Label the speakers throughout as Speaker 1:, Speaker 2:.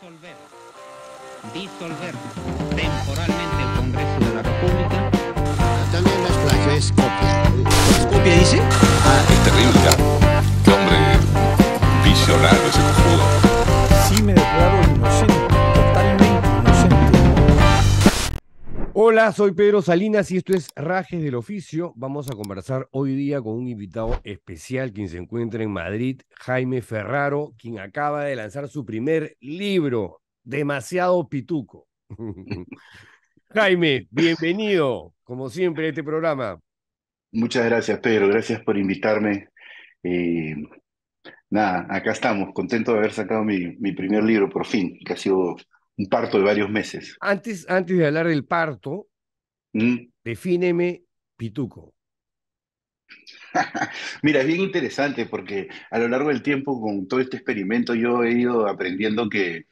Speaker 1: Disolver. Disolver temporalmente el Congreso de la República. También las playas es copia. ¿Copia dice? Ah, es terrible. Qué hombre visionario ese cojudo. Sí me declaro Hola, soy Pedro Salinas y esto es Rajes del Oficio. Vamos a conversar hoy día con un invitado especial quien se encuentra en Madrid, Jaime Ferraro, quien acaba de lanzar su primer libro, Demasiado Pituco. Jaime, bienvenido, como siempre, a este programa.
Speaker 2: Muchas gracias, Pedro. Gracias por invitarme. nada, acá estamos, contento de haber sacado mi, mi primer libro por fin, que ha sido un parto de varios meses.
Speaker 1: Antes, antes de hablar del parto, mm. defíneme pituco.
Speaker 2: Mira, es bien interesante porque a lo largo del tiempo con todo este experimento yo he ido aprendiendo que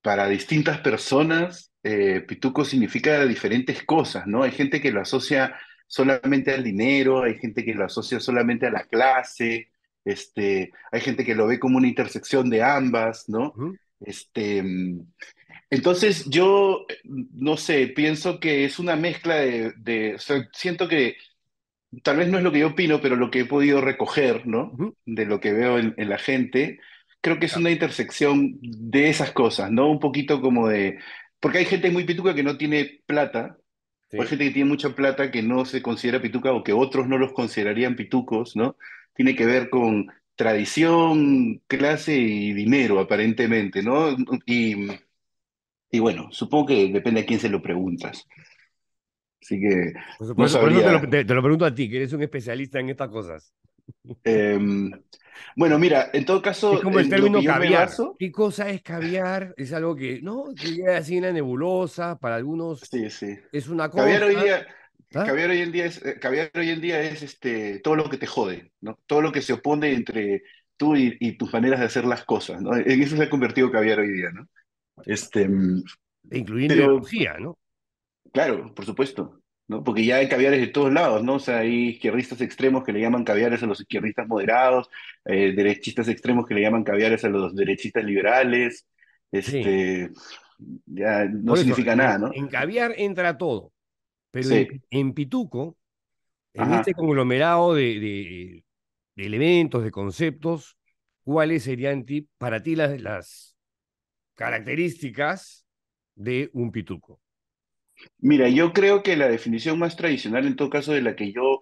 Speaker 2: para distintas personas eh, pituco significa diferentes cosas, ¿no? Hay gente que lo asocia solamente al dinero, hay gente que lo asocia solamente a la clase, este, hay gente que lo ve como una intersección de ambas, ¿no? Este, entonces yo, no sé, pienso que es una mezcla de, siento que tal vez no es lo que yo opino, pero lo que he podido recoger, ¿no? De lo que veo en, la gente, creo que es una intersección de esas cosas, ¿no? Un poquito como de, porque hay gente muy pituca que no tiene plata, o hay gente que tiene mucha plata que no se considera pituca o que otros no los considerarían pitucos, ¿no? Tiene que ver con tradición, clase y dinero, aparentemente, ¿no? Y, y bueno, supongo que depende a quién se lo preguntas. Así que. te,
Speaker 1: lo, pregunto a ti, que eres un especialista en estas cosas.
Speaker 2: Em, bueno, mira, en todo caso. Es como el término caviar. ¿Qué cosa es
Speaker 1: caviar? Es algo que, ¿no? Que es así una nebulosa, para algunos. Sí, sí. Es una cosa. Caviar hoy día
Speaker 2: Ah. Caviar hoy en día es, eh, hoy en día es este, todo lo que te jode, ¿no? Todo lo que se opone entre tú y, tus maneras de hacer las cosas, ¿no? En eso se ha convertido caviar hoy día, ¿no? Este, mm, Incluyendo ideología, ¿no? Claro, por supuesto, ¿no? Porque ya hay caviares de todos lados, ¿no? O sea, hay izquierdistas extremos que le llaman caviares a los izquierdistas moderados, eh, derechistas extremos que le llaman caviares a los derechistas liberales, este... Ya no significa nada, ¿no?
Speaker 1: En caviar entra todo. Pero en, Pituco, en este conglomerado de, elementos, de conceptos, ¿cuáles serían para ti las, las características de un Pituco?
Speaker 2: Mira, yo creo que la definición más tradicional, en todo caso, de la que yo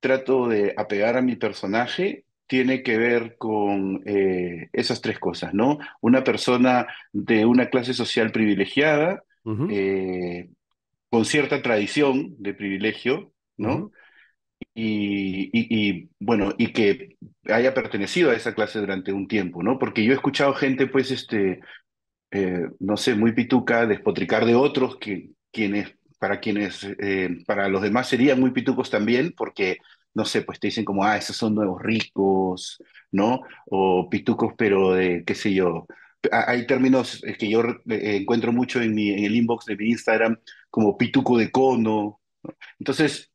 Speaker 2: trato de apegar a mi personaje, tiene que ver con eh, esas tres cosas, ¿no? Una persona de una clase social privilegiada, con cierta tradición de privilegio, ¿no? y, bueno, y que haya pertenecido a esa clase durante un tiempo, ¿no? Porque yo he escuchado gente, pues, este, eh, no sé, muy pituca, despotricar de otros que, quienes, para quienes, eh, para los demás serían muy pitucos también, porque no sé, pues te dicen como, ah, esos son nuevos ricos, ¿no? O pitucos, pero de, qué sé yo, hay términos que yo eh, encuentro mucho en, mi, en el inbox de mi Instagram, como pituco de cono. Entonces,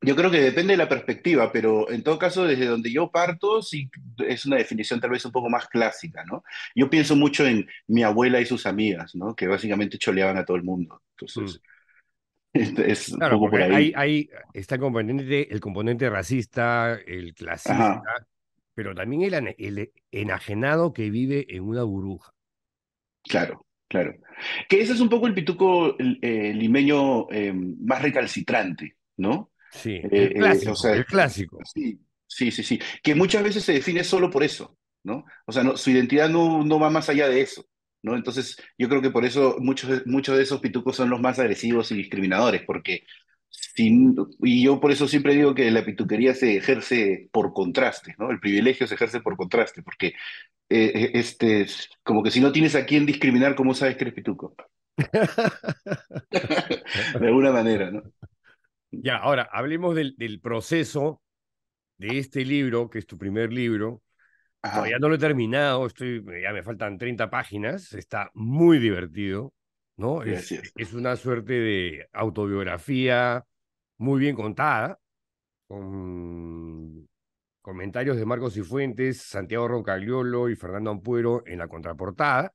Speaker 2: yo creo que depende de la perspectiva, pero en todo caso, desde donde yo parto, sí es una definición tal vez un poco más clásica, ¿no? Yo pienso mucho en mi abuela y sus amigas, ¿no? Que básicamente choleaban a todo el mundo. Entonces, mm. es, un por ahí.
Speaker 1: Hay, está el componente, el componente racista, el clasista, pero también el, enajenado que vive en una burbuja.
Speaker 2: Claro, claro. Que ese es un poco el pituco eh, limeño eh, más recalcitrante, ¿no?
Speaker 1: Sí, eh, el clásico. el clásico.
Speaker 2: Sí, sí, sí, sí. Que muchas veces se define solo por eso, ¿no? O sea, su identidad no, no va más allá de eso. ¿No? Entonces, yo creo que por eso muchos, muchos de esos pitucos son los más agresivos y discriminadores, porque y yo por eso siempre digo que la pituquería se ejerce por contraste, ¿no? El privilegio se ejerce por contraste, porque eh, eh, este, como que si no tienes a quién discriminar, ¿cómo sabes que eres pituco? de alguna manera, ¿no?
Speaker 1: Ya, ahora, hablemos del, proceso de este libro, que es tu primer libro. Todavía no lo he terminado, estoy, ya me faltan 30 páginas, está muy divertido. ¿no? Es, una suerte de autobiografía muy bien contada, con comentarios de Marcos Cifuentes, Santiago Rocagliolo y Fernando Ampuero en la contraportada.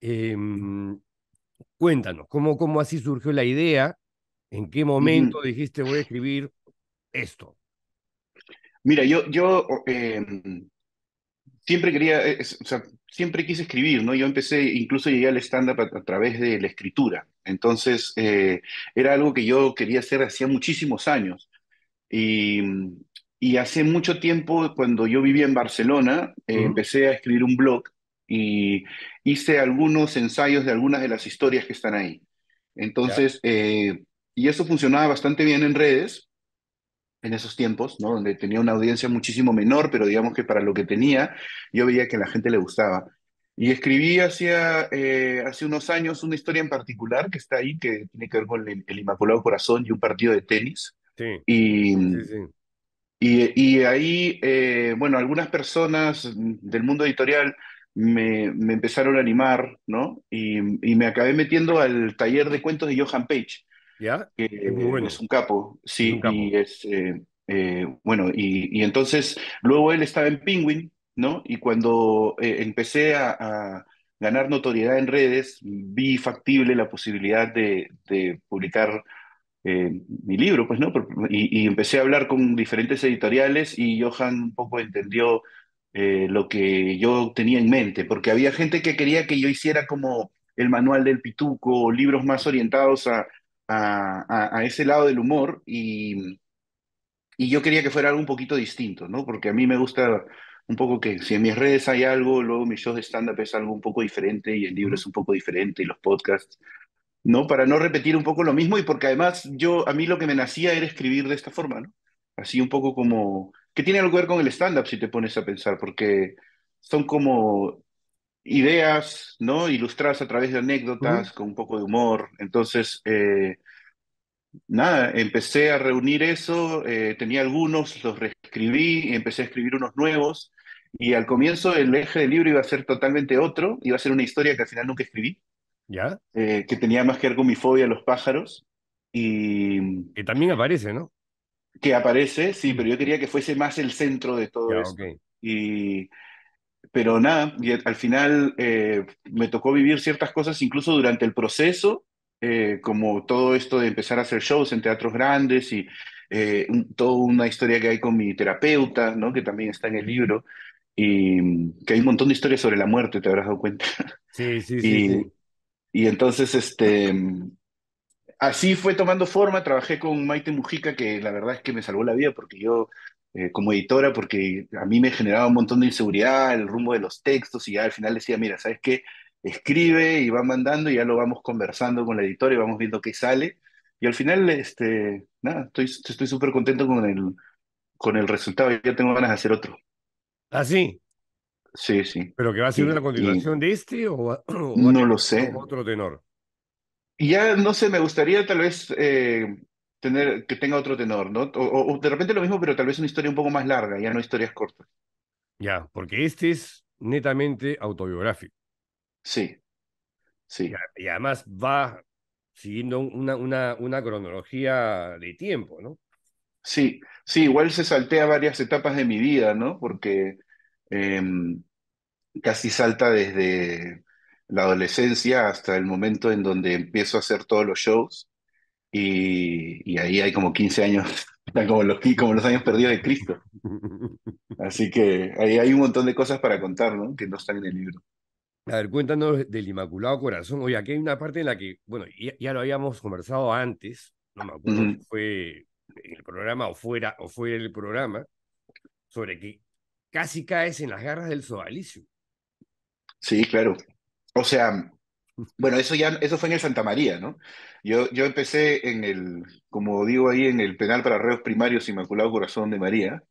Speaker 1: Em, cuéntanos, ¿cómo, ¿cómo así surgió la idea? ¿En qué momento dijiste voy a escribir esto?
Speaker 2: Mira, yo, yo eh, siempre quería, eh, o sea, siempre quise escribir, ¿no? Yo empecé, incluso llegué al estándar a, través de la escritura. Entonces, eh, era algo que yo quería hacer hacía muchísimos años. Y, y hace mucho tiempo, cuando yo vivía en Barcelona, eh, empecé a escribir un blog y hice algunos ensayos de algunas de las historias que están ahí. Entonces, y eso funcionaba bastante bien en redes, en esos tiempos, ¿no? donde tenía una audiencia muchísimo menor, pero digamos que para lo que tenía, yo veía que a la gente le gustaba. Y escribí hacia, eh, hace unos años una historia en particular que está ahí, que tiene que ver con el, Inmaculado Corazón y un partido de tenis. Y, y, ahí, eh, bueno, algunas personas del mundo editorial me, me empezaron a animar, ¿no? Y, y, me acabé metiendo al taller de cuentos de Johan Page ¿Ya? Es un capo, sí, es y es, eh, eh, bueno, y, entonces luego él estaba en Penguin, ¿no? Y cuando eh, empecé a, ganar notoriedad en redes, vi factible la posibilidad de, publicar mi libro, pues, ¿no? Y, y, empecé a hablar con diferentes editoriales y Johan un poco entendió lo que yo tenía en mente, porque había gente que quería que yo hiciera como el manual del pituco, libros más orientados a a, ese lado del humor y, y yo quería que fuera algo un poquito distinto, ¿no? Porque a mí me gusta un poco que si en mis redes hay algo, luego mis shows de stand-up es algo un poco diferente y el libro es un poco diferente y los podcasts, ¿no? Para no repetir un poco lo mismo y porque además yo, a mí lo que me nacía era escribir de esta forma, ¿no? Así un poco como, que tiene algo que ver con el stand-up si te pones a pensar, porque son como ideas, ¿no? Ilustradas a través de anécdotas, con un poco de humor. Entonces, eh, nada, empecé a reunir eso, eh, tenía algunos, los reescribí, empecé a escribir unos nuevos, y al comienzo el eje del libro iba a ser totalmente otro, iba a ser una historia que al final nunca escribí, ¿Ya? Eh, que tenía más que ver con mi fobia a los pájaros, y... Que también aparece, ¿no? Que aparece, sí, pero yo quería que fuese más el centro de todo eso. Y pero nada, y al final eh, me tocó vivir ciertas cosas incluso durante el proceso, eh, como todo esto de empezar a hacer shows en teatros grandes y eh, toda una historia que hay con mi terapeuta, ¿no? que también está en el libro, y mm, que hay un montón de historias sobre la muerte, te habrás dado cuenta. Sí, sí, sí. Y, sí. y entonces, este, mm, así fue tomando forma, trabajé con Maite Mujica, que la verdad es que me salvó la vida porque yo eh, como editora porque a mí me generaba un montón de inseguridad el rumbo de los textos y ya al final decía, mira, ¿sabes qué? Escribe y va mandando y ya lo vamos conversando con la editora y vamos viendo qué sale. Y al final, este, nada, estoy súper contento con el, con el resultado. Ya tengo ganas de hacer otro. ¿Ah, sí? Sí, sí. ¿Pero que va a ser una continuación de este
Speaker 1: o, va, no lo sé.
Speaker 2: otro tenor? Ya, no sé, me gustaría tal vez eh, tener, que tenga otro tenor, ¿no? O, de repente lo mismo, pero tal vez una historia un poco más larga, ya no historias cortas.
Speaker 1: Ya, porque este es netamente autobiográfico.
Speaker 2: Sí, sí.
Speaker 1: Y, además va siguiendo una, una, una cronología de tiempo, ¿no?
Speaker 2: Sí, sí, igual se saltea varias etapas de mi vida, ¿no? Porque em, casi salta desde la adolescencia hasta el momento en donde empiezo a hacer todos los shows y, ahí hay como 15 años, como los, como los años perdidos de Cristo. Así que ahí hay un montón de cosas para contar, ¿no? Que no están en el libro.
Speaker 1: A ver, cuéntanos del Inmaculado Corazón. Oye, aquí hay una parte en la que, bueno, ya, lo habíamos conversado antes, no me acuerdo si fue en el programa o fuera o fue el programa, sobre que casi caes en las garras del sodalicio.
Speaker 2: Sí, claro. O sea, bueno, eso ya, eso fue en el Santa María, ¿no? Yo, yo empecé en el, como digo ahí, en el penal para reos primarios Inmaculado Corazón de María.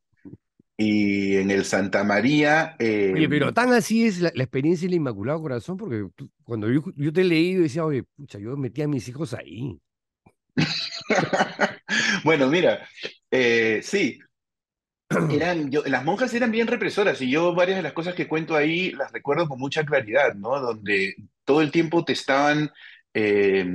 Speaker 2: Y en el Santa María. Eh, oye, pero
Speaker 1: tan así es la, experiencia experiencia del Inmaculado Corazón, porque cuando yo, te he leído decía, oye, pucha, yo metí a mis hijos ahí.
Speaker 2: bueno, mira, eh, sí. las monjas eran bien represoras y yo varias de las cosas que cuento ahí las recuerdo con mucha claridad, ¿no? Donde todo el tiempo te estaban eh,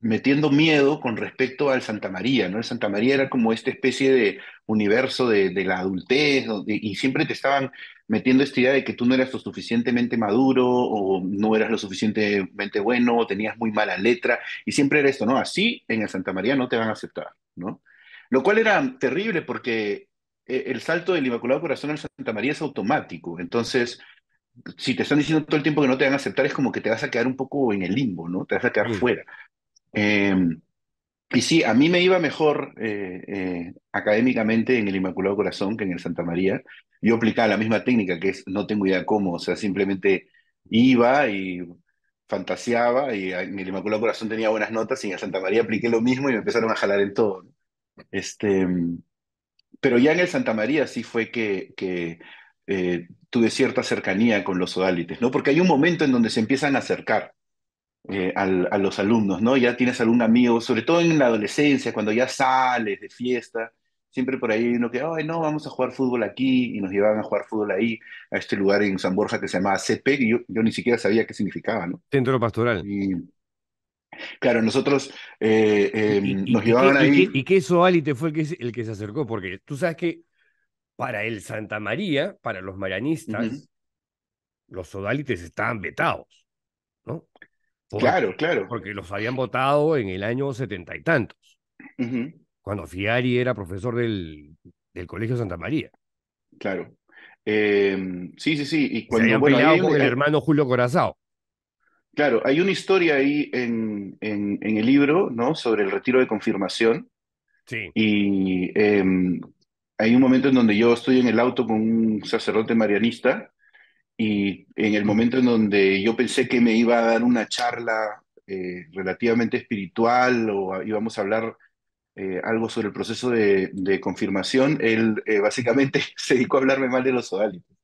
Speaker 2: metiendo miedo con respecto al Santa María, ¿no? El Santa María era como esta especie de universo de, la adultez y siempre te estaban metiendo esta idea de que tú no eras lo suficientemente maduro o no eras lo suficientemente bueno o tenías muy mala letra y siempre era esto, ¿no? Así en el Santa María no te van a aceptar, ¿no? Lo cual era terrible porque eh, el salto del Inmaculado Corazón al Santa María es automático, entonces si te están diciendo todo el tiempo que no te van a aceptar, es como que te vas a quedar un poco en el limbo, ¿no? Te vas a quedar mm. fuera. Em, y sí, a mí me iba mejor eh, eh, académicamente en el Inmaculado Corazón que en el Santa María. Yo aplicaba la misma técnica, que es no tengo idea cómo, o sea, simplemente iba y fantaseaba y en ah, el Inmaculado Corazón tenía buenas notas y en el Santa María apliqué lo mismo y me empezaron a jalar en todo. Este, pero ya en el Santa María sí fue que, que eh, tuve cierta cercanía con los odalites, ¿no? Porque hay un momento en donde se empiezan a acercar eh, a los alumnos, ¿no? Ya tienes algún amigo, sobre todo en la adolescencia, cuando ya sales de fiesta, siempre por ahí uno que, ay, no, vamos a jugar fútbol aquí, y nos llevaban a jugar fútbol ahí, a este lugar en San Borja que se llamaba CP, y yo, ni siquiera sabía qué significaba, ¿no? Centro Pastoral. Claro, nosotros eh, em, nos llevaban ahí.
Speaker 1: ¿Y qué, qué fue el que, el que se acercó? Porque tú sabes que para el Santa María, para los marianistas, los sodalites estaban vetados, ¿no? claro, claro. Porque los habían votado en el año setenta y tantos, cuando Fiari era profesor del, Colegio Santa María.
Speaker 2: Claro. Em, sí, sí, sí. Y cuando, Se el eh,
Speaker 1: hermano Julio Corazao.
Speaker 2: Claro, hay una historia ahí en, en, el libro, ¿no? Sobre el retiro de confirmación. Sí. Y em, hay un momento en donde yo estoy en el auto con un sacerdote marianista y en el momento en donde yo pensé que me iba a dar una charla eh, relativamente espiritual o íbamos a hablar eh, algo sobre el proceso de, confirmación, él eh, básicamente se dedicó a hablarme mal de los sodalitos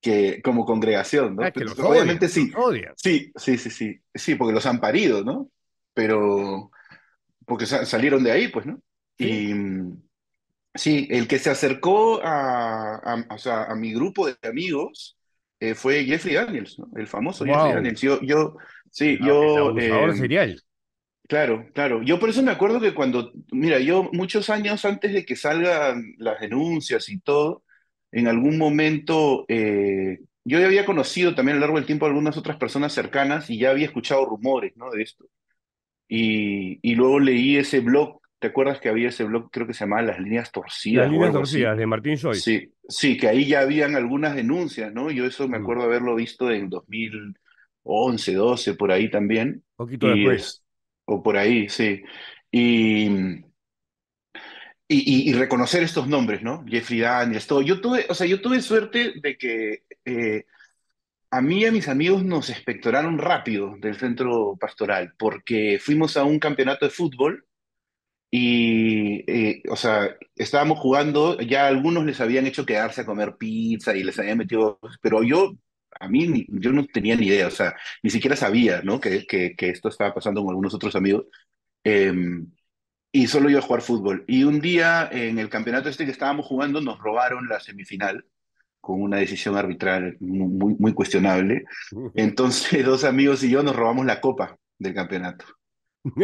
Speaker 2: que como congregación, ¿no? Ah, obviamente sí. sí, sí, sí, sí, sí, porque los han parido, ¿no? Pero porque salieron de ahí, pues, ¿no? Y mm, Sí, el que se acercó a, mi grupo de amigos eh, fue Jeffrey Daniels, el famoso Jeffrey Daniels. Yo, sí, ah, yo. Eh, Claro, claro. Yo por eso me acuerdo que cuando, mira, yo muchos años antes de que salgan las denuncias y todo, en algún momento eh, yo ya había conocido también a lo largo del tiempo algunas otras personas cercanas y ya había escuchado rumores, ¿no? De esto. Y, y luego leí ese blog ¿Te acuerdas que había ese blog, creo que se llamaba Las Líneas Torcidas? Las Líneas Torcidas,
Speaker 1: de Martín Soy. Sí,
Speaker 2: sí, que ahí ya habían algunas denuncias, ¿no? Yo eso me acuerdo haberlo visto en 2011, 12, por ahí también. Un poquito después. o por ahí, sí. Y, y, reconocer estos nombres, ¿no? Jeffrey Daniels, todo. Yo tuve, o sea, yo tuve suerte de que eh, a mí y a mis amigos nos espectoraron rápido del centro pastoral, porque fuimos a un campeonato de fútbol y, eh, o sea, estábamos jugando, ya algunos les habían hecho quedarse a comer pizza y les habían metido, pero yo, a mí, yo no tenía ni idea, o sea, ni siquiera sabía, ¿no? Que, que, esto estaba pasando con algunos otros amigos. Em, y solo iba a jugar fútbol. Y un día, en el campeonato este que estábamos jugando, nos robaron la semifinal con una decisión arbitral muy, muy cuestionable. Entonces, dos amigos y yo nos robamos la copa del campeonato.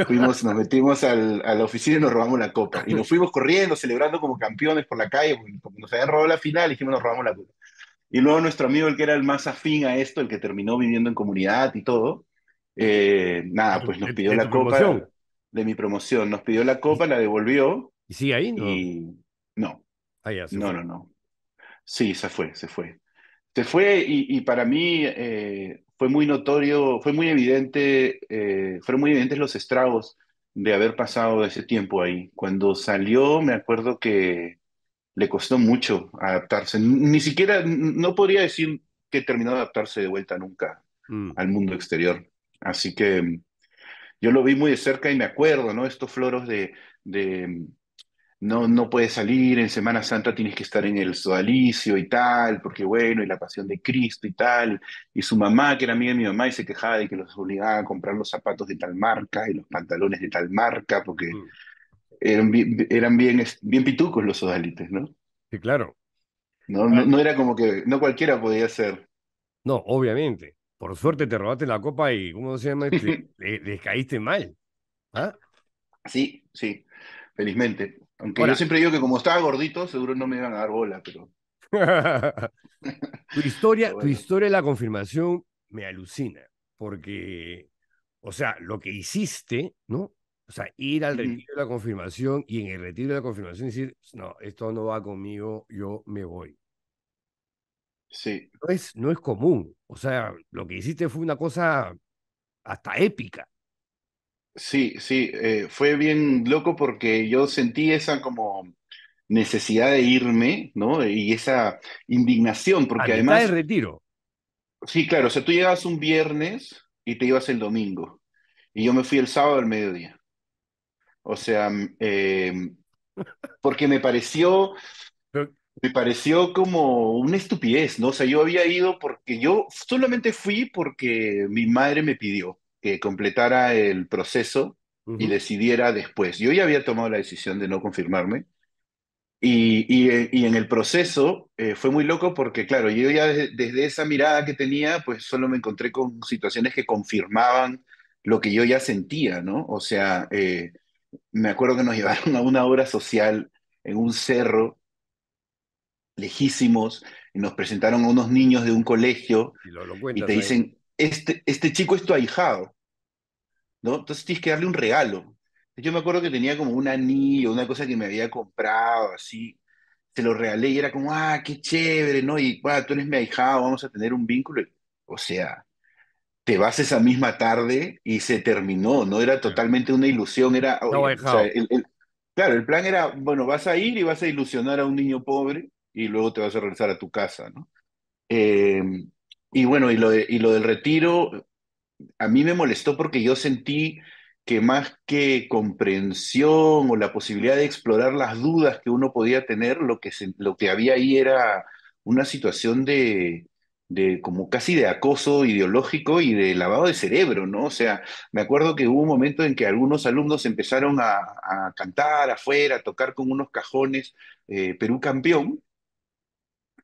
Speaker 2: Fuimos, nos metimos al, a la oficina y nos robamos la copa. Y nos fuimos corriendo, celebrando como campeones por la calle, Como nos habían robado la final dijimos nos robamos la copa. Y luego nuestro amigo, el que era el más afín a esto, el que terminó viviendo en comunidad y todo, eh, nada, pues nos pidió la copa de mi promoción, nos pidió la copa, la devolvió. ¿Y sigue ahí? No. Y no. Ah, no, no, no. Sí, se fue, se fue. Se fue y, y para mí eh, fue muy notorio, fue muy evidente, eh, fueron muy evidentes los estragos de haber pasado ese tiempo ahí. Cuando salió, me acuerdo que le costó mucho adaptarse. Ni siquiera, no podría decir que terminó de adaptarse de vuelta nunca mm. al mundo exterior. Así que mm, yo lo vi muy de cerca y me acuerdo, ¿no? Estos floros de, de, mm, no, no puedes salir, en Semana Santa tienes que estar en el sodalicio y tal, porque bueno, y la pasión de Cristo y tal, y su mamá, que era amiga de mi mamá, y se quejaba de que los obligaba a comprar los zapatos de tal marca y los pantalones de tal marca, porque mm. eran, bien, bien, pitucos los sodalites, ¿no? Sí, claro. No, no, ah. era como que, no cualquiera podía ser. No, obviamente.
Speaker 1: Por suerte te robaste la copa y, ¿cómo se llama? Te, este? le, caíste mal. ¿Ah? Sí, sí, felizmente. Aunque yo siempre
Speaker 2: digo que como estaba gordito, seguro no me iban a dar bola, pero.
Speaker 1: tu historia, tu historia de la confirmación me alucina, porque, o sea, lo que hiciste, ¿no? O sea, ir al retiro de la confirmación y en el retiro de la confirmación decir, no, esto no va conmigo, yo me voy. Sí. No es, no es común. O sea, lo que hiciste fue una cosa
Speaker 2: hasta épica. Sí, sí, eh, fue bien loco porque yo sentí esa como necesidad de irme, ¿no? Y esa indignación, porque A mitad de retiro. sí, claro, o sea, tú llegabas un viernes y te ibas el domingo, y yo me fui el sábado al mediodía. O sea, mm, eh, porque me pareció, me pareció como una estupidez, ¿no? O sea, yo había ido porque yo solamente fui porque mi madre me pidió completara el proceso y decidiera después. Yo ya había tomado la decisión de no confirmarme. Y, eh, en el proceso eh, fue muy loco porque, claro, yo ya desde, esa mirada que tenía, pues solo me encontré con situaciones que confirmaban lo que yo ya sentía, ¿no? O sea, eh, me acuerdo que nos llevaron a una obra social en un cerro, lejísimos, y nos presentaron a unos niños de un colegio
Speaker 1: y, te dicen,
Speaker 2: este, este chico es tu ahijado. Entonces tienes que darle un regalo. Yo me acuerdo que tenía como un anillo, una cosa que me había comprado, así, se lo regalé y era como, ah, qué chévere, ¿no? Y bueno, tú eres mi ahijado, vamos a tener un vínculo. O sea, te vas esa misma tarde y se terminó, ¿no? Era totalmente una ilusión, era... No, claro, el plan era, bueno, vas a ir y vas a ilusionar a un niño pobre y luego te vas a regresar a tu casa, ¿no? Em, y bueno, y lo, y lo del retiro, a mí me molestó porque yo sentí que más que comprensión o la posibilidad de explorar las dudas que uno podía tener, lo que, lo que había ahí era una situación de, de como casi de acoso ideológico y de lavado de cerebro, ¿no? O sea, me acuerdo que hubo un momento en que algunos alumnos empezaron a, cantar afuera, a tocar con unos cajones eh, Perú campeón,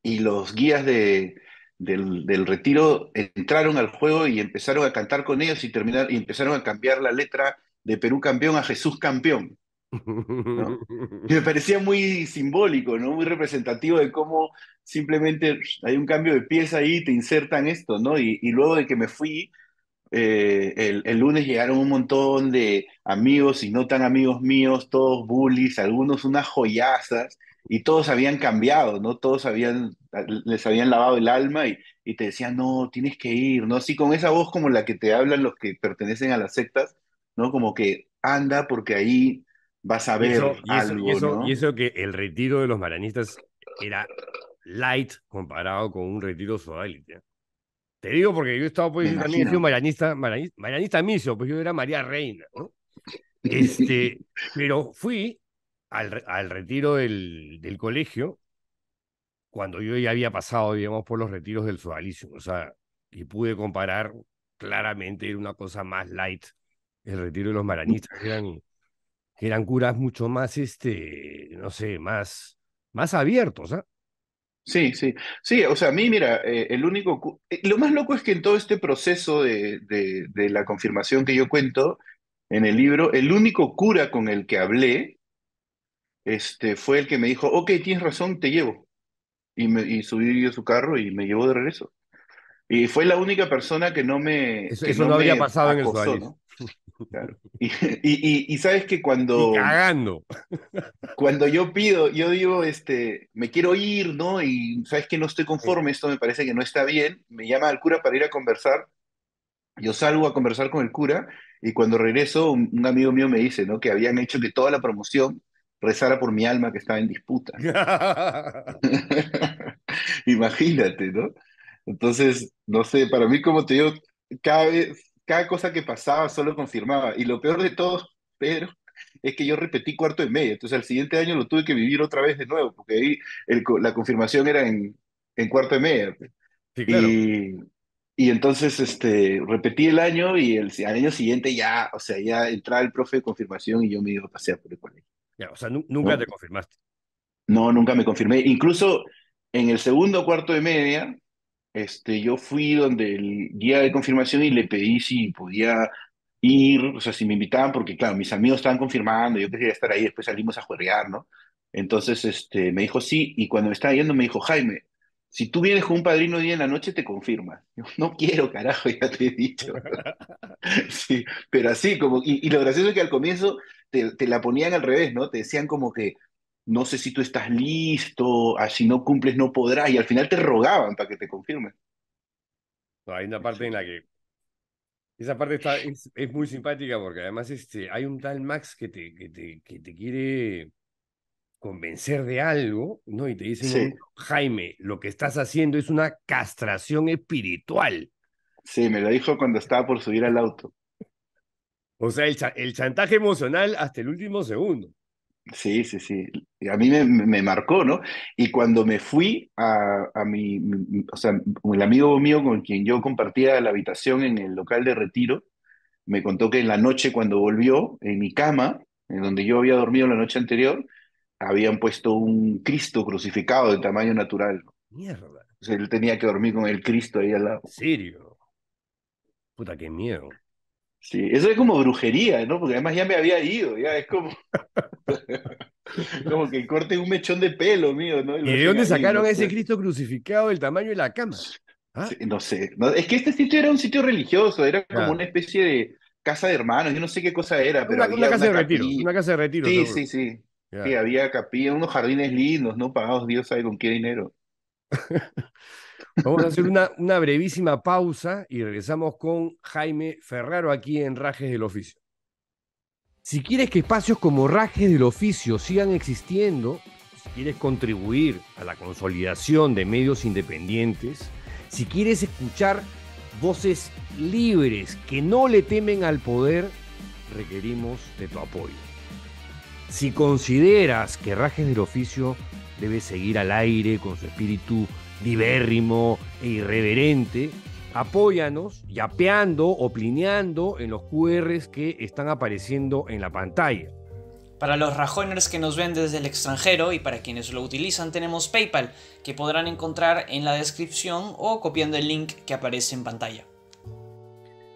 Speaker 2: y los guías de, del, retiro entraron al juego y empezaron a cantar con ellos y, terminar y empezaron a cambiar la letra de Perú campeón a Jesús campeón.
Speaker 1: me
Speaker 2: parecía muy simbólico, ¿no? muy representativo de cómo simplemente hay un cambio de pieza ahí, te insertan esto, ¿no? Y, y luego de que me fui, eh, el, lunes llegaron un montón de amigos y no tan amigos míos, todos bullies, algunos unas joyazas, y todos habían cambiado, ¿no? Todos habían, les habían lavado el alma y, y te decían, no, tienes que ir, ¿no? Así con esa voz como la que te hablan los que pertenecen a las sectas, ¿no? Como que anda porque ahí vas a ver eso, algo, y
Speaker 1: eso, y que el retiro de los maranistas era light comparado con un retiro ¿ya? Te digo porque yo estaba, pues, también he maranista, miso, pues yo era María Reina, ¿no? Este, pero fui al, al retiro del, del, colegio cuando yo ya había pasado, digamos, por los retiros del sodalicio, o sea, y pude comparar claramente, era una cosa más light, el retiro de los maranistas, que eran, eran curas
Speaker 2: mucho más, este, no sé, más, más abiertos, ¿ah? Sí, sí, sí, o sea, a mí, mira, eh, el único, eh, lo más loco es que en todo este proceso de, de, la confirmación que yo cuento en el libro, el único cura con el que hablé, este, fue el que me dijo, ok, tienes razón, te llevo. Y, me, y subí yo su carro y me llevó de regreso. Y fue la única persona que no me. Eso, no, había pasado en el ¿no? Claro. Y, sabes que cuando. cagando. Cuando yo pido, yo digo, este, me quiero ir, ¿no? Y sabes que no estoy conforme, esto me parece que no está bien. Me llama al cura para ir a conversar. Yo salgo a conversar con el cura y cuando regreso, un, un amigo mío me dice, ¿no? Que habían hecho que toda la promoción rezara por mi alma que estaba en disputa. Imagínate, ¿no? Entonces, no sé, para mí, como te digo, cada vez, cada cosa que pasaba solo confirmaba. Y lo peor de todo, pero es que yo repetí cuarto de media. Entonces, al siguiente año lo tuve que vivir otra vez de nuevo, porque ahí el, la confirmación era en, en cuarto de media. Pues. Y, y entonces este, repetí el año y el, al año siguiente ya, o sea, ya entraba el profe de confirmación y yo me iba a pasear por el colegio.
Speaker 1: Ya, o sea, nunca te
Speaker 2: confirmaste. No, nunca me confirmé. Incluso en el segundo cuarto de media, este, yo fui donde el guía de confirmación y le pedí si podía ir, o sea, si me invitaban, porque claro, mis amigos estaban confirmando, yo quería estar ahí, después salimos a juerrear, ¿no? Entonces, este, me dijo sí, y cuando me estaba yendo me dijo, Jaime, si tú vienes con un padrino día en la noche, te confirma. Yo, no quiero, carajo, ya te he dicho. sí, pero así, como, y, y, lo gracioso es que al comienzo te, te la ponían al revés, ¿no? Te decían como que, no sé si tú estás listo, ah, si no cumples no podrás, y al final te rogaban
Speaker 1: para que te confirmen. No, hay una parte en la que... Esa parte está, es, muy simpática porque además este, hay un tal Max que te, que te, quiere convencer de algo, ¿no? Y te dice, Jaime, lo que estás haciendo es una castración espiritual.
Speaker 2: Sí, me lo dijo cuando estaba por subir al auto. O sea, el chantaje emocional hasta el último segundo. Sí, sí, sí. A mí me, marcó, ¿no? Y cuando me fui a, mi, o sea, el amigo mío con quien yo compartía la habitación en el local de retiro, me contó que en la noche cuando volvió, en mi cama, en donde yo había dormido la noche anterior, habían puesto un Cristo crucificado de tamaño natural. Mierda. O sea, él tenía que dormir con el Cristo ahí al lado. ¿En serio? Puta, qué miedo. Sí, eso es como brujería, ¿no? Porque además ya me había ido, ya es como. como que corten un mechón de pelo mío, ¿no? ¿Y, de dónde sacaron ese Cristo crucificado del tamaño de la cama? ¿Ah? no sé. es que este sitio era un sitio religioso, era como una especie de casa de hermanos, yo no sé qué cosa era, pero. Una, casa de retiro, una casa de retiro. Sí, sí, sí. había capilla, unos jardines lindos, ¿no? Pagados Dios sabe con qué dinero.
Speaker 1: Vamos a hacer una, brevísima pausa y regresamos con Jaime Ferraro aquí en Rajes del Oficio. Si quieres que espacios como Rajes del Oficio sigan existiendo, si quieres contribuir a la consolidación de medios independientes, si quieres escuchar voces libres que no le temen al poder, requerimos de tu apoyo. Si consideras que Rajes del Oficio debe seguir al aire con su espíritu libérrimo e irreverente, apóyanos apeando o plineando en los QRs que están apareciendo en la pantalla. Para los rajoners que nos ven desde el extranjero y para quienes lo utilizan tenemos PayPal, que podrán encontrar en la descripción o copiando el link que aparece en pantalla.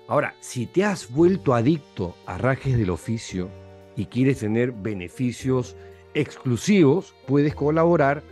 Speaker 1: Ahora, si te has vuelto adicto a rajes del oficio y quieres tener beneficios exclusivos, puedes colaborar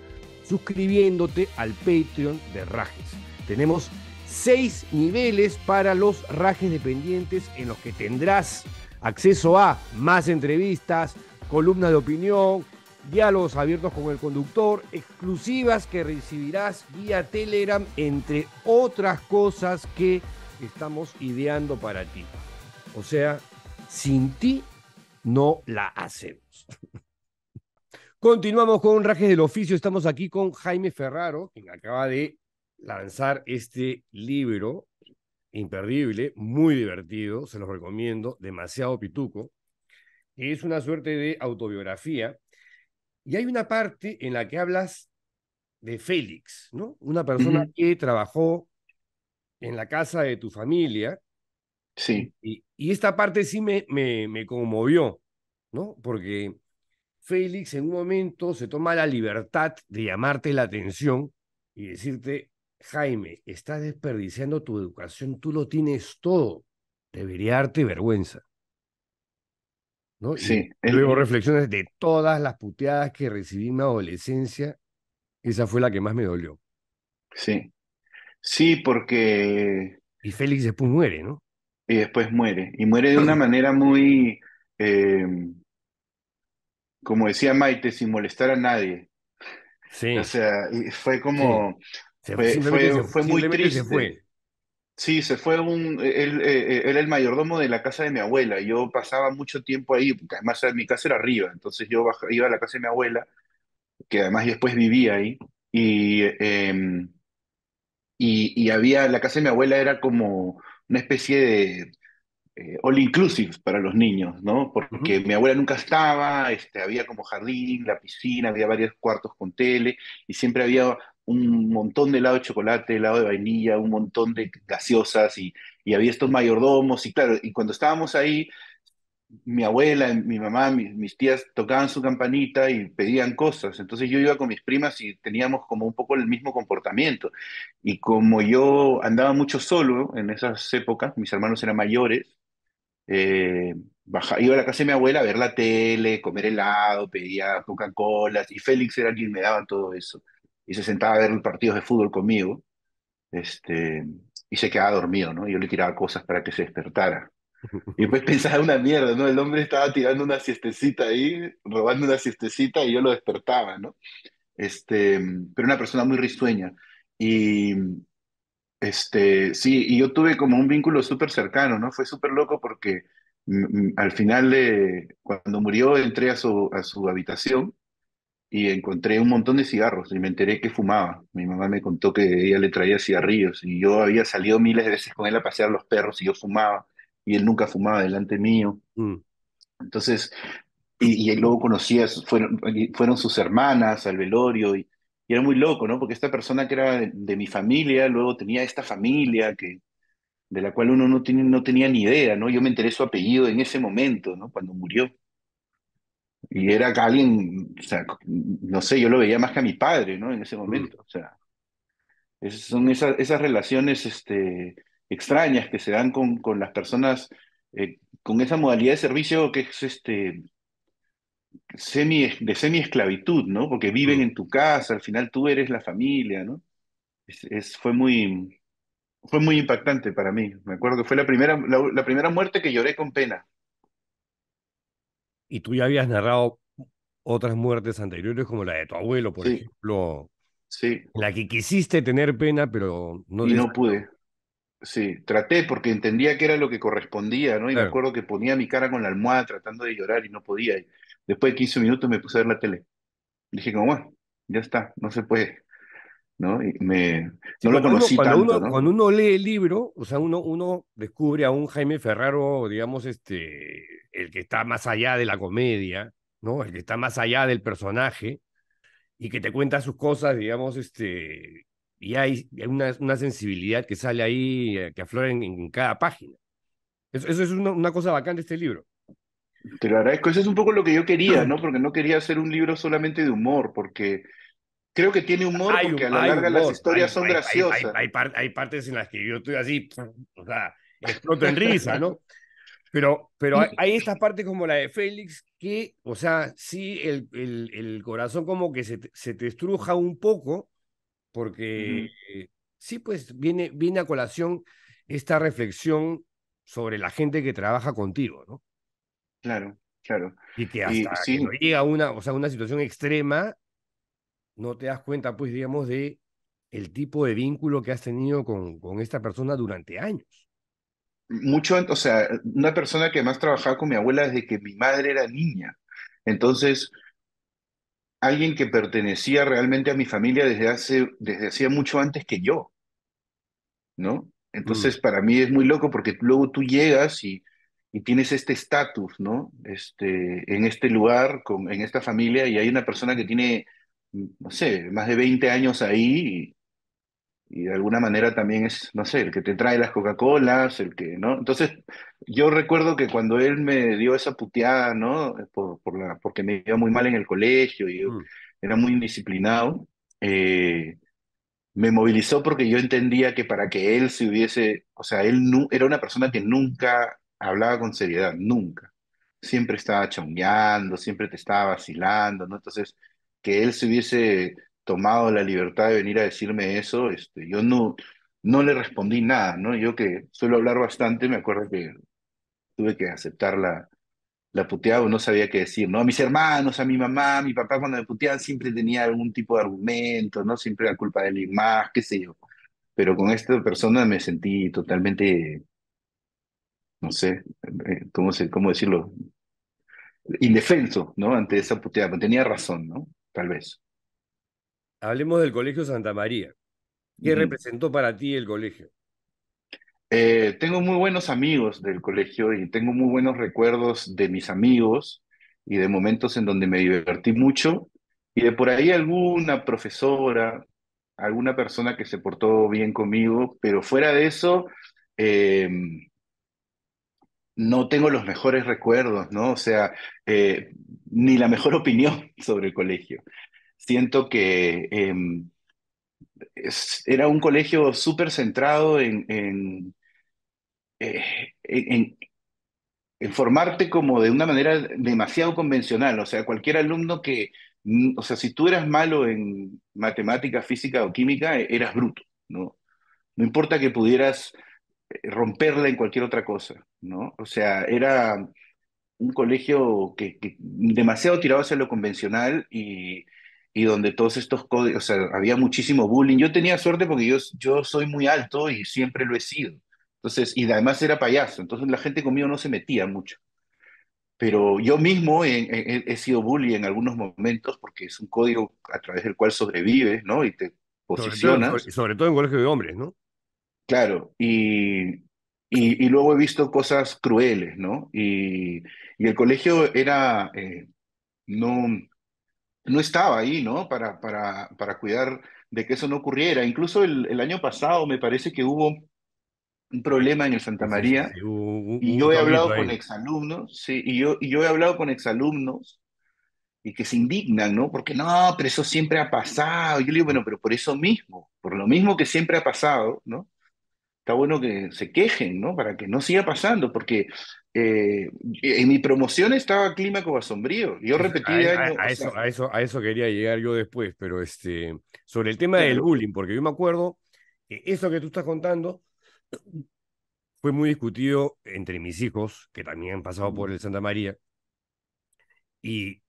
Speaker 1: suscribiéndote al Patreon de Rajes. Tenemos seis niveles para los Rajes dependientes en los que tendrás acceso a más entrevistas, columnas de opinión, diálogos abiertos con el conductor, exclusivas que recibirás vía Telegram, entre otras cosas que estamos ideando para ti. O sea, sin ti no la hacemos. Continuamos con Rajes del Oficio. Estamos aquí con Jaime Ferraro, quien acaba de lanzar este libro imperdible, muy divertido, se los recomiendo, demasiado pituco, es una suerte de autobiografía. Y hay una parte en la que hablas de Félix, ¿no? Una persona que trabajó en la casa de tu familia. Sí. Y, esta parte sí me, me, me conmovió, ¿no? Porque Félix en un momento se toma la libertad de llamarte la atención y decirte, Jaime, estás desperdiciando tu educación, tú lo tienes todo, debería darte vergüenza. ¿No? Sí, luego reflexiones de todas las puteadas que recibí en mi adolescencia, esa fue la que más me dolió.
Speaker 2: Sí, sí, porque... Y Félix después muere, ¿no? Y después muere, y muere de una manera muy... Eh, como decía Maite, sin molestar a nadie. Sí. O sea, fue como.
Speaker 1: Fue, muy triste. Fue.
Speaker 2: Sí, se fue un. Eh, eh, él, era el mayordomo de la casa de mi abuela. Yo pasaba mucho tiempo ahí, además mi casa era arriba. Entonces yo iba a la casa de mi abuela, que además después vivía ahí. Y, em, y, y había. La casa de mi abuela era como una especie de eh, all inclusive para los niños, ¿no? Porque mi abuela nunca estaba, este, había como jardín, la piscina, había varios cuartos con tele y siempre había un montón de helado de chocolate, helado de vainilla, un montón de gaseosas y, y había estos mayordomos y claro, y cuando estábamos ahí, mi abuela, mi mamá, mis, tías tocaban su campanita y pedían cosas. Entonces yo iba con mis primas y teníamos como un poco el mismo comportamiento. Y como yo andaba mucho solo en esas épocas, mis hermanos eran mayores, eh, iba a la casa de mi abuela a ver la tele, comer helado, pedía Coca-Cola, y Félix era quien me daba todo eso. Y se sentaba a ver partidos de fútbol conmigo, este, y se quedaba dormido, ¿no? Yo le tiraba cosas para que se despertara. Y pues pensaba una mierda, ¿no? El hombre estaba tirando una siestecita ahí, robando una siestecita y yo lo despertaba, ¿no? Este, pero una persona muy risueña. Y, este, sí, y yo tuve como un vínculo súper cercano, ¿no? Fue súper loco porque mm, mm, al final de cuando murió entré a su, a su habitación y encontré un montón de cigarros y me enteré que fumaba. Mi mamá me contó que ella le traía cigarrillos y yo había salido miles de veces con él a pasear los perros y yo fumaba y él nunca fumaba delante mío. Mm. Entonces, y, luego conocía, fueron, fueron sus hermanas al velorio y, y era muy loco, ¿no? Porque esta persona que era de, mi familia, luego tenía esta familia que, de la cual uno no, tiene, no tenía ni idea, ¿no? Yo me enteré su apellido en ese momento, ¿no? Cuando murió. Y era alguien, o sea, no sé, yo lo veía más que a mi padre, ¿no? En ese momento, o sea. son esas, esas relaciones este, extrañas que se dan con, con las personas eh, con esa modalidad de servicio que es este, semi, de semi-esclavitud, ¿no? Porque viven mm. en tu casa, al final tú eres la familia, ¿no? fue, muy, fue muy impactante para mí. Me acuerdo que fue la primera, la, primera muerte que lloré con pena.
Speaker 1: Y tú ya habías narrado otras muertes anteriores, como la de tu abuelo, por ejemplo. Sí. La que quisiste tener pena, pero no. Y no
Speaker 2: pude. Sí, traté porque entendía que era lo que correspondía, ¿no? Y me acuerdo que ponía mi cara con la almohada tratando de llorar y no podía. Después de 15 minutos me puse a ver la tele. Dije, como bueno, ya está, no se puede. ¿no? Y me, no lo conocí tanto, Cuando
Speaker 1: uno lee el libro, o sea, uno, uno descubre a un Jaime Ferraro, digamos, este, el que está más allá de la comedia, ¿no? El que está más allá del personaje y que te cuenta sus cosas, digamos, este, y hay, hay una, sensibilidad que sale ahí, eh, que aflora en, cada página.
Speaker 2: Eso, es una, cosa bacán de este libro. Te lo agradezco. Eso es un poco lo que yo quería, ¿no? Porque no quería hacer un libro solamente de humor, porque creo que tiene humor, porque a la larga las historias son graciosas.
Speaker 1: hay, partes en las que yo estoy así, o sea, exploto en risa, ¿no? Pero, pero hay, estas partes como la de Félix que, o sea, sí, el, el, corazón como que se, se, te estruja un poco, porque sí, pues viene, viene a colación esta reflexión sobre la gente que trabaja contigo, ¿no? Claro, claro. Y que hasta que llega una, o sea, una situación extrema, no te das cuenta, pues, digamos, de el
Speaker 2: tipo de vínculo que has tenido con, con esta persona durante años. Mucho, o sea, una persona que más trabajaba con mi abuela desde que mi madre era niña. Entonces, alguien que pertenecía realmente a mi familia desde hace, desde hacía mucho antes que yo, ¿no? Mm. Entonces, para mí es muy loco porque luego tú llegas y y tienes este estatus, ¿no? Este, en este lugar, con, en esta familia, y hay una persona que tiene, no sé, más de 20 años ahí, y, de alguna manera también es, no sé, el que te trae las Coca-Colas, el que, ¿no? Entonces, yo recuerdo que cuando él me dio esa puteada, ¿no? Por, por la, porque me iba muy mal en el colegio, y mm. era muy indisciplinado, eh, me movilizó porque yo entendía que para que él se hubiese, o sea, él era una persona que nunca hablaba con seriedad, nunca. Siempre estaba chongueando, siempre te estaba vacilando, ¿no? Entonces, que él se hubiese tomado la libertad de venir a decirme eso, este, yo no, no le respondí nada, ¿no? Yo que suelo hablar bastante, me acuerdo que tuve que aceptar la, la no sabía qué decir, ¿no? A mis hermanos, a mi mamá, a mi papá, cuando me puteaban siempre tenía algún tipo de argumento, ¿no? Siempre la culpa de él más, qué sé yo. Pero con esta persona me sentí totalmente no sé, eh, ¿cómo, cómo decirlo? Indefenso, ¿no? Ante esa puteada. Tenía razón, ¿no? Tal vez.
Speaker 1: Hablemos del Colegio Santa María. ¿Qué representó para ti el colegio?
Speaker 2: Eh, tengo muy buenos amigos del colegio y tengo muy buenos recuerdos de mis amigos y de momentos en donde me divertí mucho y de por ahí alguna profesora, alguna persona que se portó bien conmigo, pero fuera de eso, em, no tengo los mejores recuerdos, ¿no? O sea, eh, ni la mejor opinión sobre el colegio. Siento que em, era un colegio súper centrado en, eh, en, en, formarte como de una manera demasiado convencional. O sea, cualquier alumno que, mm, o sea, si tú eras malo en matemática, física o química, eras bruto, ¿no? No importa que pudieras romperla en cualquier otra cosa, ¿no? O sea, era un colegio que, demasiado tirado hacia lo convencional y, y donde todos estos códigos, o sea, había muchísimo bullying. Yo tenía suerte porque yo, yo soy muy alto y siempre lo he sido. Entonces, y además era payaso, entonces la gente conmigo no se metía mucho. Pero yo mismo he, sido bully en algunos momentos porque es un código a través del cual sobrevives, ¿no? Y te posicionas. Y
Speaker 1: sobre todo en colegio de hombres, ¿no?
Speaker 2: Claro, y, y, luego he visto cosas crueles, ¿no? Y, el colegio era, eh, no, no estaba ahí, ¿no? Para, para, para cuidar de que eso no ocurriera. Incluso el, año pasado me parece que hubo un problema en el Santa María y
Speaker 1: yo he hablado con
Speaker 2: exalumnos, sí, y yo, y yo he hablado con exalumnos y que se indignan, ¿no? Porque no, pero eso siempre ha pasado. yo le digo, bueno, pero por eso mismo, por lo mismo que siempre ha pasado, ¿no? está bueno que se quejen, ¿no? Para que no siga pasando, porque eh, en mi promoción estaba como Asombrío. Yo repetí A, e-, eso, a,
Speaker 1: eso, a eso quería llegar yo después, pero este, sobre el tema del bullying, porque yo me acuerdo, que eso que tú estás contando fue muy discutido entre mis hijos, que también han pasado por el Santa María, y,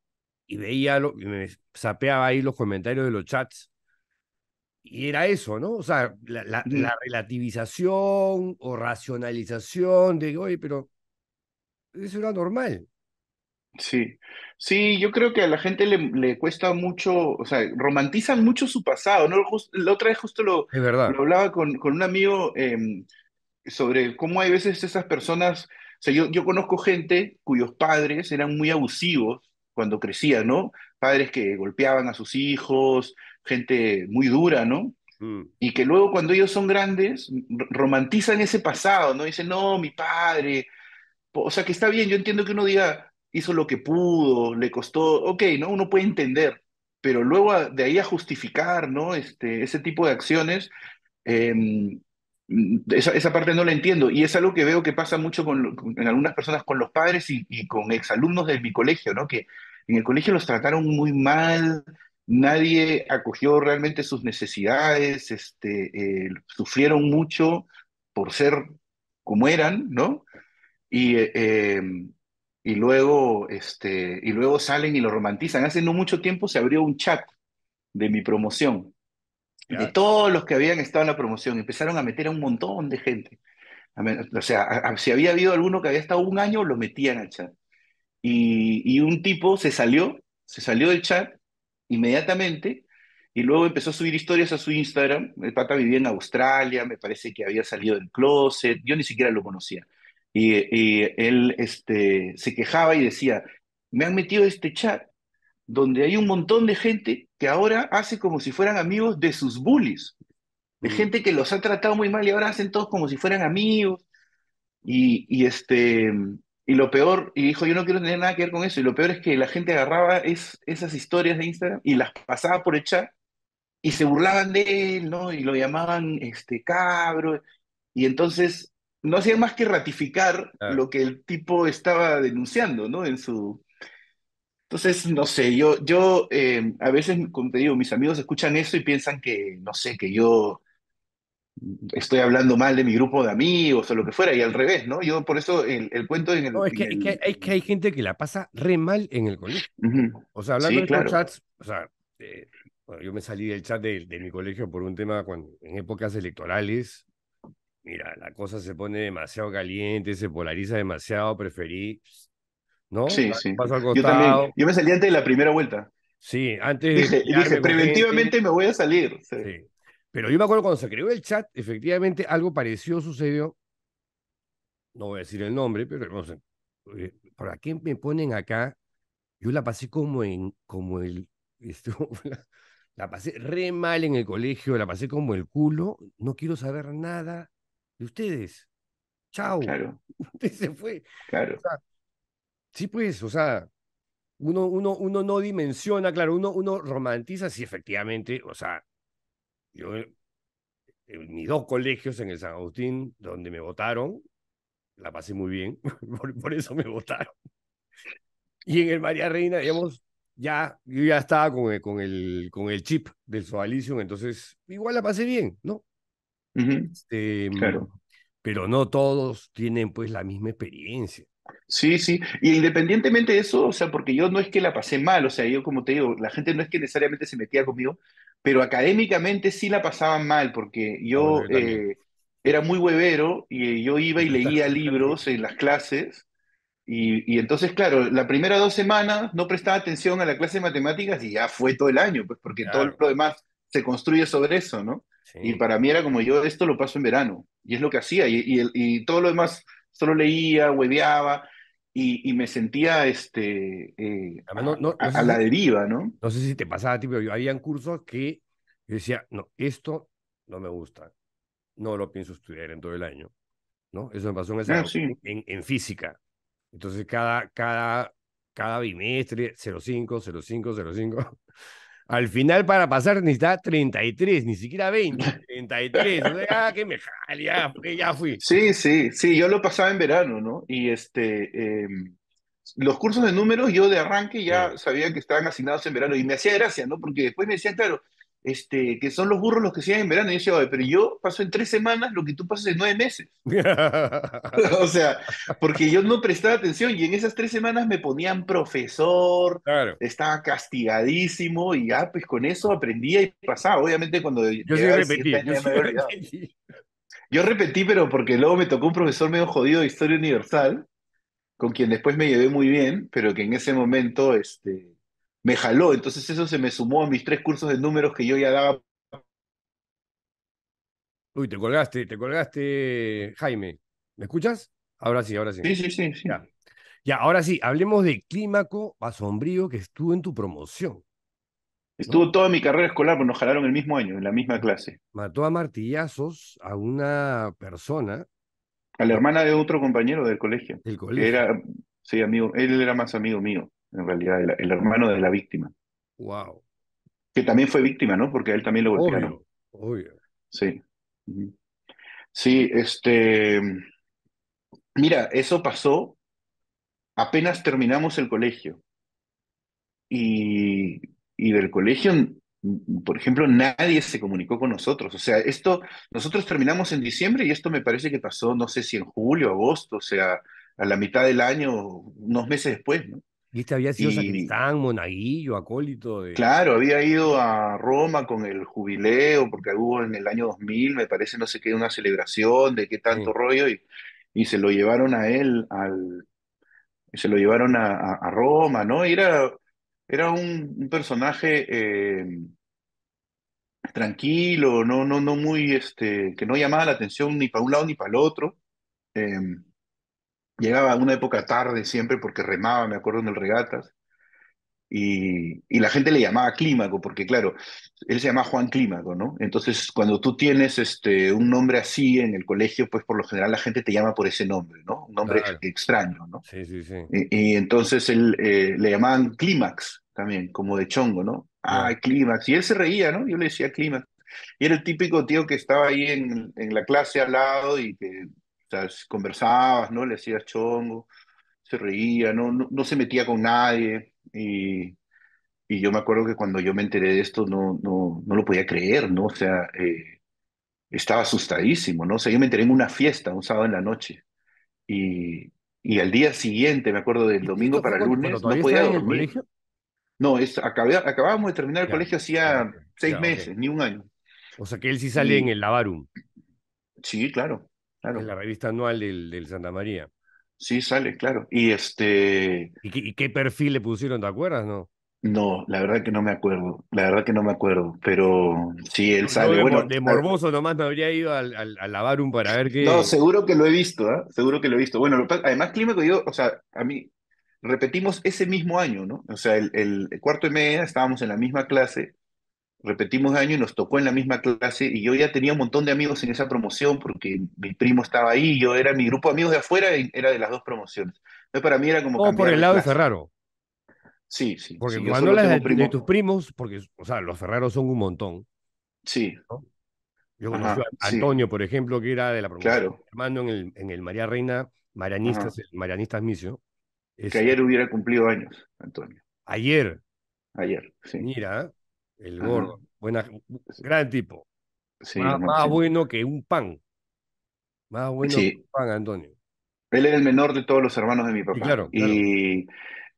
Speaker 1: y veía, lo, y me sapeaba ahí los comentarios de los chats y era eso, ¿no? O sea, la, relativización o racionalización de, oye, pero
Speaker 2: eso era normal. Sí, sí, yo creo que a la gente le, cuesta mucho, o sea, romantizan mucho su pasado, ¿no? la otra vez justo lo, es verdad. hablaba con, con, un amigo em, sobre cómo hay veces esas personas, o sea, yo, yo conozco gente cuyos padres eran muy abusivos cuando crecían, ¿no? Padres que golpeaban a sus hijos, gente muy dura, ¿no? Mm. Y que luego cuando ellos son grandes, romantizan ese pasado, ¿no? Dicen, no, mi padre. O sea, que está bien, yo entiendo que uno diga, hizo lo que pudo, le costó, ok, ¿no? Uno puede entender, pero luego de ahí a justificar, ¿no? Este, ese tipo de acciones, em, esa, parte no la entiendo. Y es algo que veo que pasa mucho en algunas personas con los padres y, y con exalumnos de mi colegio, ¿no? Que en el colegio los trataron muy mal, nadie acogió realmente sus necesidades, este, eh, sufrieron mucho por ser como eran, ¿no? Y, em, y, luego, este, y luego salen y lo romantizan. Hace no mucho tiempo se abrió un chat de mi promoción. De todos los que habían estado en la promoción, empezaron a meter a un montón de gente. O sea, si había habido alguno que había estado un año, lo metían al chat. Y, y un tipo se salió, se salió del chat inmediatamente y luego empezó a subir historias a su Instagram. El pata vivía en Australia, me parece que había salido del closet, yo ni siquiera lo conocía. Y, él este, se quejaba y decía, me han metido este chat donde hay un montón de gente que ahora hace como si fueran amigos de sus bullies, de mm. gente que los ha tratado muy mal y ahora hacen todos como si fueran amigos. y este, y lo peor, y dijo, yo no quiero tener nada que ver con eso. Y lo peor es que la gente agarraba esas historias de Instagram y las pasaba por el chat y se burlaban de él, ¿no? Y lo llamaban este cabro. Y entonces no hacían más que ratificar lo que el tipo estaba denunciando, ¿no? En su... Entonces, no sé, yo, yo eh, a veces, como te digo, mis amigos escuchan eso y piensan que, no sé, que yo estoy hablando mal de mi grupo de amigos o lo que fuera, y al revés, ¿no? Yo por eso el, cuento en el, no, es, que, es,
Speaker 1: que, hay gente que la pasa re mal en el colegio. O sea, hablando de chats, o sea, eh, yo me salí del chat de, mi colegio por un tema cuando, en épocas electorales. Mira, la cosa se pone demasiado caliente, se polariza demasiado, preferí, ¿no? Sí, sí. Yo, también, yo me salí
Speaker 2: antes de la primera vuelta.
Speaker 1: Sí, antes. Dije, dije preventivamente
Speaker 2: me voy a salir. sí.
Speaker 1: Pero yo me acuerdo cuando se creó el chat, efectivamente algo parecido sucedió. No voy a decir el nombre, pero no sé. Eh, ¿Para qué me ponen acá? Yo la pasé como en, como el, la, pasé re mal en el colegio, la pasé como el culo. No quiero saber nada de ustedes. Chao. Claro. Usted se fue. Claro. sí, pues, o sea, uno, uno, uno no dimensiona, claro, uno, uno romantiza, si efectivamente, o sea, yo, eh, en, mis dos colegios, en el San Agustín, donde me votaron, la pasé muy bien, por, eso me votaron. Y en el María Reina, digamos, ya, yo ya estaba con el, con el, con el chip del Soalicium, entonces igual la pasé bien, ¿no?
Speaker 2: este, claro. Pero no todos tienen pues la misma experiencia. Sí, sí, y independientemente de eso, o sea, porque yo no es que la pasé mal, o sea, yo como te digo, la gente no es que necesariamente se metía conmigo, pero académicamente sí la pasaban mal, porque yo oh, eh, era muy huevero y yo iba y leía libros en las clases. Y, entonces, claro, la primera dos semanas no prestaba atención a la clase de matemáticas y ya fue todo el año, pues porque todo lo demás se construye sobre eso, ¿no? Y para mí era como yo, esto lo paso en verano, y es lo que hacía, y, y todo lo demás solo leía, hueveaba, y, me sentía este, eh, a, la deriva, ¿no?
Speaker 1: No sé si te pasaba a ti, pero yo, curso cursos que yo decía, no, esto no me gusta, no lo pienso estudiar en todo el año, ¿no? Eso me pasó en, ah, física. Entonces, cada, cada, cada bimestre, 05, 05, 05, al final, para pasar, necesitaba 33, ni siquiera 20,
Speaker 2: 33. ah, que me jale, porque ya, fui. Sí, sí, sí, yo lo pasaba en verano, ¿no? Y este. Em, los cursos de números, yo de arranque ya sabía que estaban asignados en verano y me hacía gracia, ¿no? Porque después me decían, claro, este, que son los burros los que siguen en verano. Y yo decía, pero yo paso en tres semanas lo que tú pasas en nueve meses. o sea, porque yo no prestaba atención y en esas tres semanas me ponían profesor, estaba castigadísimo y ya, ah, pues con eso aprendía y pasaba. Obviamente cuando... Yo repetí. Yo, repetí. yo repetí, pero porque luego me tocó un profesor medio jodido de Historia Universal, con quien después me llevé muy bien, pero que en ese momento, este me jaló. Entonces eso se me sumó a mis tres cursos de números que yo ya daba.
Speaker 1: Uy, te colgaste, te colgaste, Jaime. ¿Me escuchas?
Speaker 2: Ahora sí, ahora sí. Sí, sí,
Speaker 1: sí. Ya. ahora sí, hablemos de Clímaco Asombrío que estuvo en tu promoción.
Speaker 2: Estuvo toda mi carrera escolar, pero nos jalaron el mismo año, en la misma clase.
Speaker 1: Mató a martillazos a una persona.
Speaker 2: A la hermana de otro compañero del colegio. El colegio. Era, sí, amigo, él era más amigo mío en realidad, el, hermano de la víctima. Wow. Que también fue víctima, ¿no? Porque a él también lo golpearon. Obvio, Sí. Sí, este. Mira, eso pasó apenas terminamos el colegio. Y, y del colegio, por ejemplo, nadie se comunicó con nosotros. O sea, esto, nosotros terminamos en diciembre y esto me parece que pasó, no sé si en julio, agosto, o sea, a la mitad del año, unos meses después, ¿no? Y había sido y, sacristán, monaguillo, acólito. Claro, había ido a Roma con el jubileo, porque hubo en el año 2000, me parece, no sé qué, una celebración de qué tanto rollo, y, y, se lo llevaron a él, al, se lo llevaron a, a, Roma, ¿no? era, era un, personaje eh, tranquilo, no, no, no muy, este, que no llamaba la atención ni para un lado ni para el otro. Em, llegaba una época tarde siempre porque remaba, me acuerdo, en el regatas. Y, y, la gente le llamaba Clímaco, porque claro, él se llamaba Juan Clímaco, ¿no? Entonces, cuando tú tienes este, un nombre así en el colegio, pues por lo general la gente te llama por ese nombre, ¿no? Un nombre extraño,
Speaker 1: ¿no? Sí, sí, sí.
Speaker 2: Y, entonces él, eh, le llamaban Clímax también, como de chongo, ¿no? Ah, Clímax. Y él se reía, ¿no? Yo le decía Clímax. Y era el típico tío que estaba ahí en, en la clase al lado y que conversabas, ¿no? Le hacías chongo, se reía, ¿no? No, se metía con nadie. Y, y, yo me acuerdo que cuando yo me enteré de esto no, no, no lo podía creer, ¿no? O sea, eh, estaba asustadísimo, ¿no? O sea, yo me enteré en una fiesta, un sábado en la noche. Y, y al día siguiente, me acuerdo del domingo para el lunes, no podía dormir. No, es, acabábamos de terminar el colegio hacía seis meses, ni un año.
Speaker 1: O sea que él sí sale en el Lavarum. Sí, claro en la revista anual del, Santa María. Sí, sale, claro. Y este. ¿Y qué, perfil le pusieron? ¿Te acuerdas, no?
Speaker 2: No, la verdad que no me acuerdo. La verdad que no me acuerdo. Pero sí, él sale. de, bueno, de morboso
Speaker 1: nomás me habría ido al, al, lavar para ver qué. No,
Speaker 2: seguro que lo he visto, ¿eh? Seguro que lo he visto. Bueno, además además, Clímaco, yo, o sea, a mí, repetimos ese mismo año, ¿no? O sea, el, el cuarto y media estábamos en la misma clase repetimos año y nos tocó en la misma clase y yo ya tenía un montón de amigos en esa promoción porque mi primo estaba ahí, yo era mi grupo de amigos de afuera, y era de las dos promociones. Entonces para mí era como... o oh, por el lado de, Ferraro. Sí, sí. Porque cuando hablas de, tus
Speaker 1: primos, porque, o sea, los Ferraros son un montón. Sí. Yo conocí a Antonio, por ejemplo, que era de la promoción claro. en el, en el María Reina, Marianistas, el Misio. Que este ayer
Speaker 2: hubiera cumplido años, Antonio.
Speaker 1: Ayer. Ayer, sí. Mira, el gordo. Buena, gran tipo. más, bueno que un pan. Más bueno que un pan, Antonio. Él era el menor de
Speaker 2: todos los hermanos de mi papá. Y, claro, y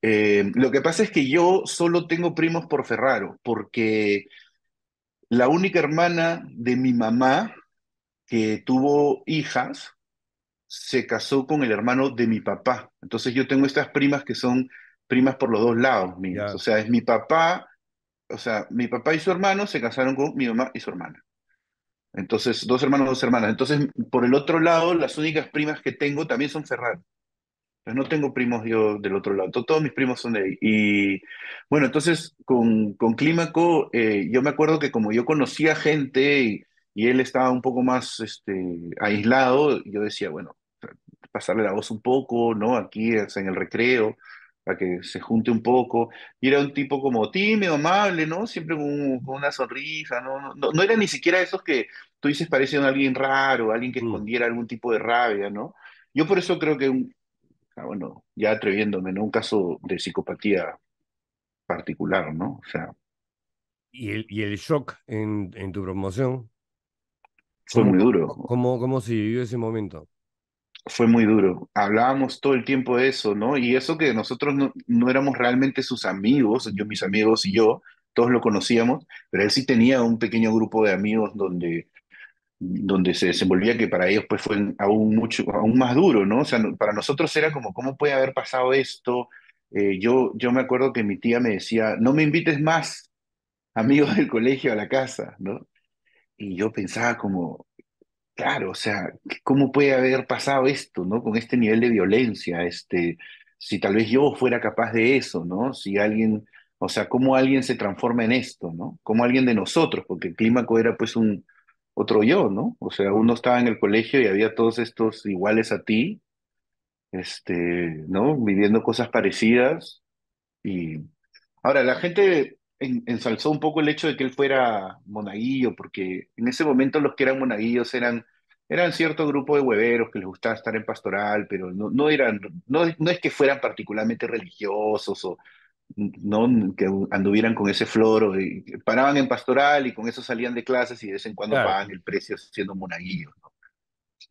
Speaker 2: eh, lo que pasa es que yo solo tengo primos por Ferraro, porque la única hermana de mi mamá que tuvo hijas se casó con el hermano de mi papá. Entonces yo tengo estas primas que son primas por los dos lados mías. O sea, es mi papá o sea, mi papá y su hermano se casaron con mi mamá y su hermana. Entonces, dos hermanos, dos hermanas. Entonces, por el otro lado, las únicas primas que tengo también son Ferrari. no tengo primos yo del otro lado, todos mis primos son de ahí. Y bueno, entonces con, con Clímaco, eh, yo me acuerdo que como yo conocía gente y, él estaba un poco más este, aislado, yo decía, bueno, pasarle la voz un poco, ¿no? Aquí en el recreo para que se junte un poco. Y era un tipo como tímido, amable, ¿no? Siempre con, una sonrisa, ¿no? No, ¿no? era ni siquiera esos que tú dices parecían a alguien raro, alguien que mm. escondiera algún tipo de rabia, ¿no? Yo por eso creo que, ah, bueno, ya atreviéndome, ¿no? Un caso de psicopatía particular, ¿no? O sea.
Speaker 1: ¿Y el, y el shock en, en tu promoción? Fue muy duro. ¿Cómo, ¿Cómo se vivió ese momento?
Speaker 2: fue muy duro. Hablábamos todo el tiempo de eso, ¿no? Y eso que nosotros no, no, éramos realmente sus amigos, yo, mis amigos y yo, todos lo conocíamos, pero él sí tenía un pequeño grupo de amigos donde, donde se desenvolvía que para ellos pues fue aún, mucho, aún más duro, ¿no? O sea, para nosotros era como, ¿cómo puede haber pasado esto? Eh, yo, yo me acuerdo que mi tía me decía, no me invites más amigos del colegio a la casa, ¿no? Y yo pensaba como, claro, o sea, ¿cómo puede haber pasado esto, ¿no? Con este nivel de violencia, este, si tal vez yo fuera capaz de eso, ¿no? Si alguien, o sea, ¿cómo alguien se transforma en esto, ¿no? Como alguien de nosotros, porque el clímaco era pues un otro yo, ¿no? O sea, uno estaba en el colegio y había todos estos iguales a ti, este, ¿no? Viviendo cosas parecidas. Y ahora, la gente ensalzó un poco el hecho de que él fuera monaguillo, porque en ese momento los que eran monaguillos eran, eran cierto grupo de hueveros que les gustaba estar en pastoral, pero no, no eran, no, es que fueran particularmente religiosos o no que anduvieran con ese flor y paraban en pastoral y con eso salían de clases y de vez en cuando pagaban el precio siendo monaguillos, ¿no?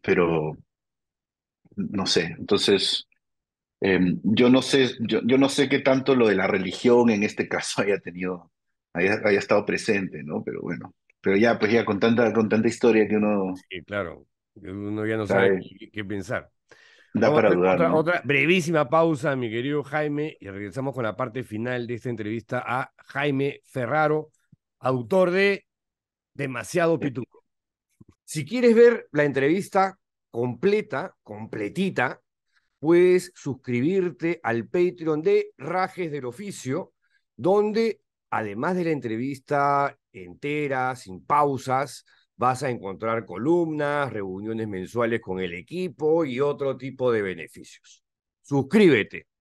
Speaker 2: Pero no sé, entonces Em, yo, no sé, yo, no sé qué tanto lo de la religión en este caso haya tenido, haya, haya estado presente, ¿no? Pero bueno, pero ya, pues ya con tanta, con tanta historia que uno... Sí,
Speaker 1: claro, uno ya no sabe, qué, pensar.
Speaker 2: Da para dudar. Otra, otra
Speaker 1: brevísima pausa, mi querido Jaime, y regresamos con la parte final de esta entrevista a Jaime Ferraro, autor de Demasiado Pituco. Si quieres ver la entrevista completa, completita, puedes suscribirte al Patreon de Rajes del Oficio, donde además de la entrevista entera, sin pausas, vas a encontrar columnas, reuniones mensuales con el equipo y otro tipo de beneficios. Suscríbete